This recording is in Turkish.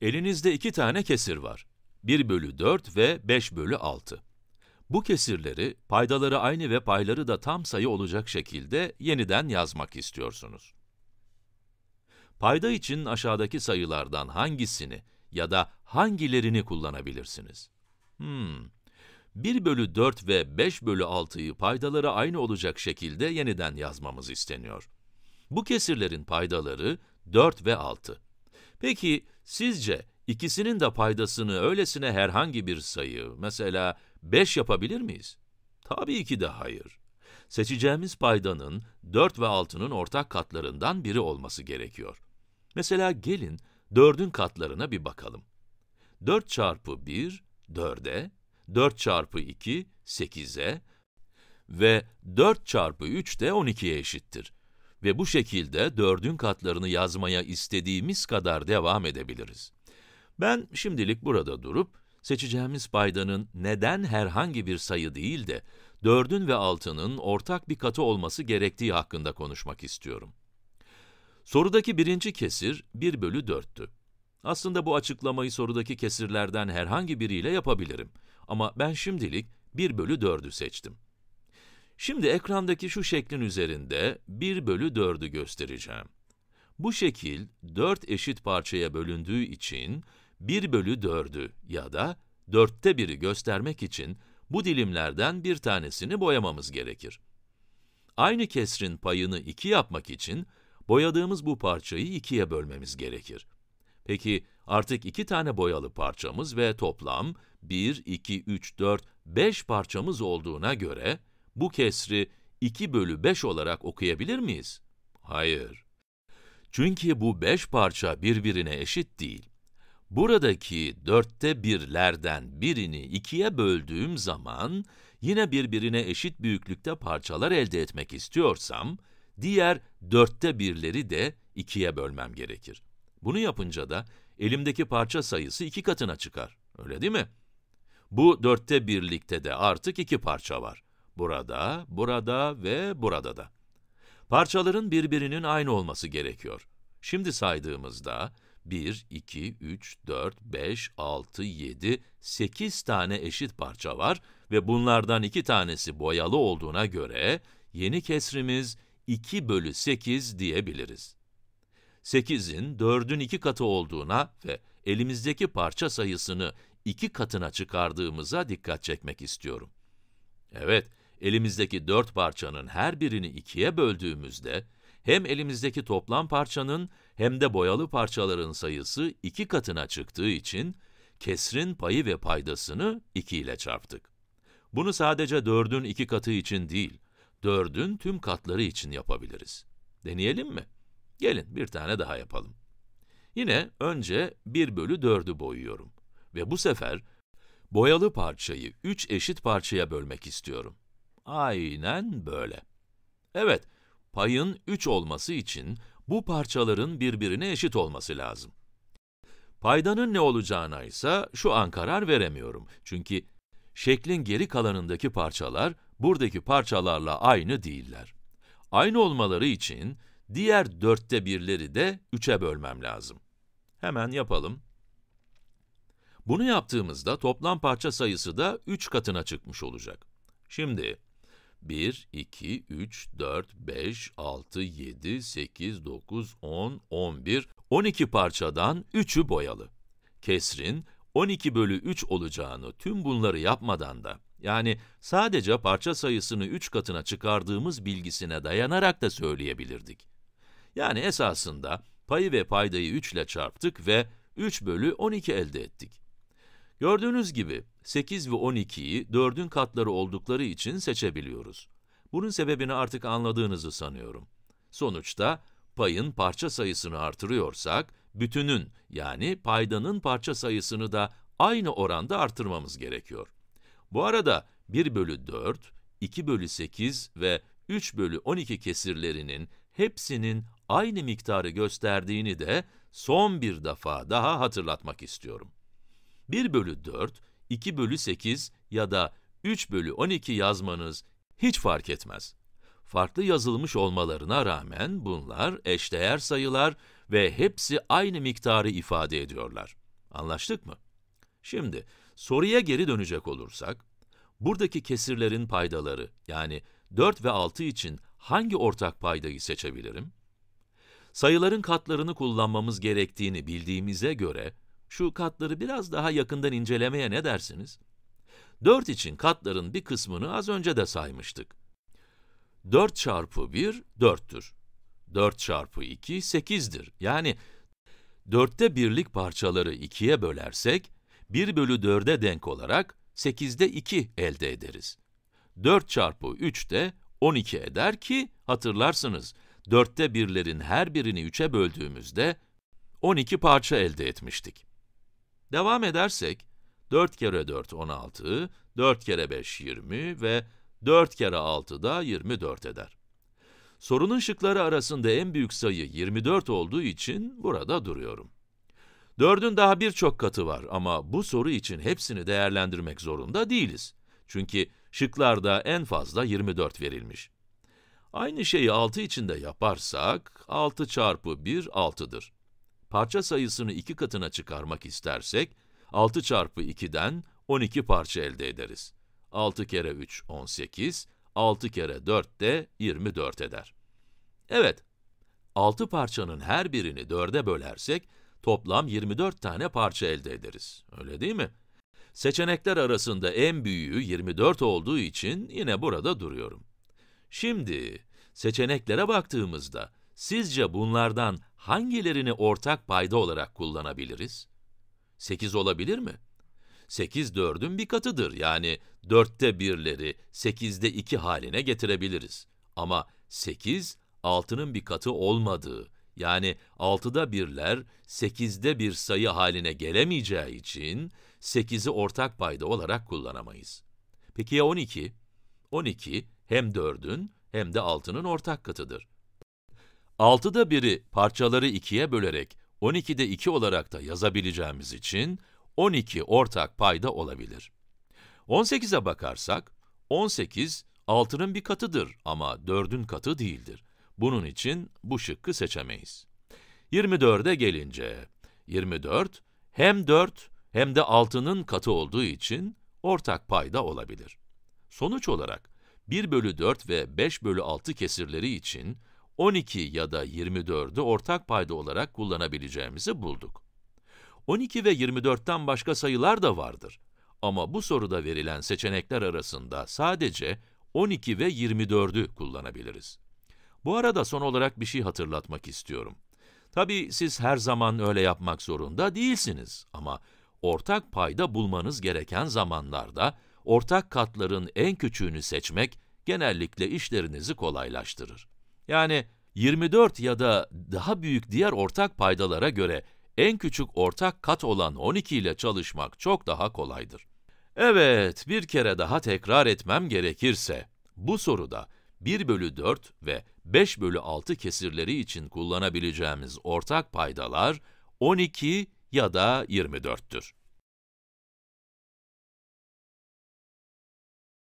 Elinizde iki tane kesir var. 1 bölü 4 ve 5 bölü 6. Bu kesirleri, paydaları aynı ve payları da tam sayı olacak şekilde yeniden yazmak istiyorsunuz. Payda için aşağıdaki sayılardan hangisini ya da hangilerini kullanabilirsiniz? Hmm. 1 bölü 4 ve 5 bölü 6'yı paydaları aynı olacak şekilde yeniden yazmamız isteniyor. Bu kesirlerin paydaları 4 ve 6. Peki sizce ikisinin de paydasını öylesine herhangi bir sayı, mesela 5 yapabilir miyiz? Tabii ki de hayır. Seçeceğimiz paydanın 4 ve 6'nın ortak katlarından biri olması gerekiyor. Mesela gelin 4'ün katlarına bir bakalım. 4 çarpı 1, 4'e, 4 çarpı 2, 8'e ve 4 çarpı 3 de 12'ye eşittir ve bu şekilde dördün katlarını yazmaya istediğimiz kadar devam edebiliriz. Ben şimdilik burada durup, seçeceğimiz paydanın neden herhangi bir sayı değil de dördün ve altının ortak bir katı olması gerektiği hakkında konuşmak istiyorum. Sorudaki birinci kesir 1 bölü 4'tü. Aslında bu açıklamayı sorudaki kesirlerden herhangi biriyle yapabilirim. Ama ben şimdilik 1 bölü 4'ü seçtim. Şimdi ekrandaki şu şeklin üzerinde 1 bölü 4'ü göstereceğim. Bu şekil 4 eşit parçaya bölündüğü için 1 bölü 4'ü ya da 4'te 1'i göstermek için bu dilimlerden bir tanesini boyamamız gerekir. Aynı kesrin payını 2 yapmak için boyadığımız bu parçayı 2'ye bölmemiz gerekir. Peki artık 2 tane boyalı parçamız ve toplam 1, 2, 3, 4, 5 parçamız olduğuna göre bu kesri 2 bölü 5 olarak okuyabilir miyiz? Hayır. Çünkü bu 5 parça birbirine eşit değil. Buradaki dörtte birlerden birini ikiye böldüğüm zaman, yine birbirine eşit büyüklükte parçalar elde etmek istiyorsam, diğer dörtte birleri de ikiye bölmem gerekir. Bunu yapınca da elimdeki parça sayısı iki katına çıkar, öyle değil mi? Bu dörtte birlikte de artık iki parça var burada, burada ve burada da. Parçaların birbirinin aynı olması gerekiyor. Şimdi saydığımızda 1, 2, 3, 4, 5, 6, 7, 8 tane eşit parça var ve bunlardan 2 tanesi boyalı olduğuna göre yeni kesrimiz 2 bölü 8 diyebiliriz. 8'in 4'ün 2 katı olduğuna ve elimizdeki parça sayısını 2 katına çıkardığımıza dikkat çekmek istiyorum. Evet, elimizdeki dört parçanın her birini ikiye böldüğümüzde, hem elimizdeki toplam parçanın hem de boyalı parçaların sayısı iki katına çıktığı için, kesrin payı ve paydasını iki ile çarptık. Bunu sadece dördün iki katı için değil, dördün tüm katları için yapabiliriz. Deneyelim mi? Gelin bir tane daha yapalım. Yine önce 1 bölü 4'ü boyuyorum ve bu sefer boyalı parçayı 3 eşit parçaya bölmek istiyorum. Aynen böyle. Evet, payın 3 olması için bu parçaların birbirine eşit olması lazım. Paydanın ne olacağına ise şu an karar veremiyorum. Çünkü şeklin geri kalanındaki parçalar buradaki parçalarla aynı değiller. Aynı olmaları için diğer dörtte birleri de üçe bölmem lazım. Hemen yapalım. Bunu yaptığımızda toplam parça sayısı da 3 katına çıkmış olacak. Şimdi 1, 2, 3, 4, 5, 6, 7, 8, 9, 10, 11, 12 parçadan 3'ü boyalı. Kesrin 12 bölü 3 olacağını tüm bunları yapmadan da, yani sadece parça sayısını 3 katına çıkardığımız bilgisine dayanarak da söyleyebilirdik. Yani esasında payı ve paydayı 3 ile çarptık ve 3 bölü 12 elde ettik. Gördüğünüz gibi 8 ve 12'yi 4'ün katları oldukları için seçebiliyoruz. Bunun sebebini artık anladığınızı sanıyorum. Sonuçta payın parça sayısını artırıyorsak, bütünün yani paydanın parça sayısını da aynı oranda artırmamız gerekiyor. Bu arada 1 bölü 4, 2 bölü 8 ve 3 bölü 12 kesirlerinin hepsinin aynı miktarı gösterdiğini de son bir defa daha hatırlatmak istiyorum. 1 bölü 4, 2 bölü 8 ya da 3 bölü 12 yazmanız hiç fark etmez. Farklı yazılmış olmalarına rağmen bunlar eşdeğer sayılar ve hepsi aynı miktarı ifade ediyorlar. Anlaştık mı? Şimdi soruya geri dönecek olursak, buradaki kesirlerin paydaları yani 4 ve 6 için hangi ortak paydayı seçebilirim? Sayıların katlarını kullanmamız gerektiğini bildiğimize göre, şu katları biraz daha yakından incelemeye ne dersiniz? 4 için katların bir kısmını az önce de saymıştık. 4 çarpı 1, 4'tür. 4 çarpı 2, 8'dir. Yani 4'te birlik parçaları 2'ye bölersek, 1 bölü 4'e denk olarak 8'de 2 elde ederiz. 4 çarpı 3 de 12 eder ki, hatırlarsınız, 4'te birlerin her birini 3'e böldüğümüzde 12 parça elde etmiştik. Devam edersek, 4 kere 4, 16, 4 kere 5, 20 ve 4 kere 6 da 24 eder. Sorunun şıkları arasında en büyük sayı 24 olduğu için burada duruyorum. 4'ün daha birçok katı var ama bu soru için hepsini değerlendirmek zorunda değiliz. Çünkü şıklarda en fazla 24 verilmiş. Aynı şeyi 6 için de yaparsak, 6 çarpı 1, 6'dır parça sayısını iki katına çıkarmak istersek, 6 çarpı 2'den 12 parça elde ederiz. 6 kere 3, 18, 6 kere 4 de 24 eder. Evet, 6 parçanın her birini 4'e bölersek, toplam 24 tane parça elde ederiz. Öyle değil mi? Seçenekler arasında en büyüğü 24 olduğu için yine burada duruyorum. Şimdi, seçeneklere baktığımızda, sizce bunlardan hangilerini ortak payda olarak kullanabiliriz? 8 olabilir mi? 8 4'ün bir katıdır. Yani 4'te 1'leri 8'de 2 haline getirebiliriz. Ama 8 6'nın bir katı olmadığı, yani 6'da 1'ler 8'de bir sayı haline gelemeyeceği için 8'i ortak payda olarak kullanamayız. Peki ya 12? 12 hem 4'ün hem de 6'nın ortak katıdır. 6'da biri parçaları 2'ye bölerek 12'de 2 olarak da yazabileceğimiz için 12 ortak payda olabilir. 18'e bakarsak, 18 6'nın bir katıdır ama 4'ün katı değildir. Bunun için bu şıkkı seçemeyiz. 24'e gelince, 24 hem 4 hem de 6'nın katı olduğu için ortak payda olabilir. Sonuç olarak 1 bölü 4 ve 5 bölü 6 kesirleri için 12 ya da 24'ü ortak payda olarak kullanabileceğimizi bulduk. 12 ve 24'ten başka sayılar da vardır. Ama bu soruda verilen seçenekler arasında sadece 12 ve 24'ü kullanabiliriz. Bu arada son olarak bir şey hatırlatmak istiyorum. Tabii siz her zaman öyle yapmak zorunda değilsiniz ama ortak payda bulmanız gereken zamanlarda ortak katların en küçüğünü seçmek genellikle işlerinizi kolaylaştırır. Yani 24 ya da daha büyük diğer ortak paydalara göre en küçük ortak kat olan 12 ile çalışmak çok daha kolaydır. Evet, bir kere daha tekrar etmem gerekirse, bu soruda 1 bölü 4 ve 5 bölü 6 kesirleri için kullanabileceğimiz ortak paydalar 12 ya da 24'tür.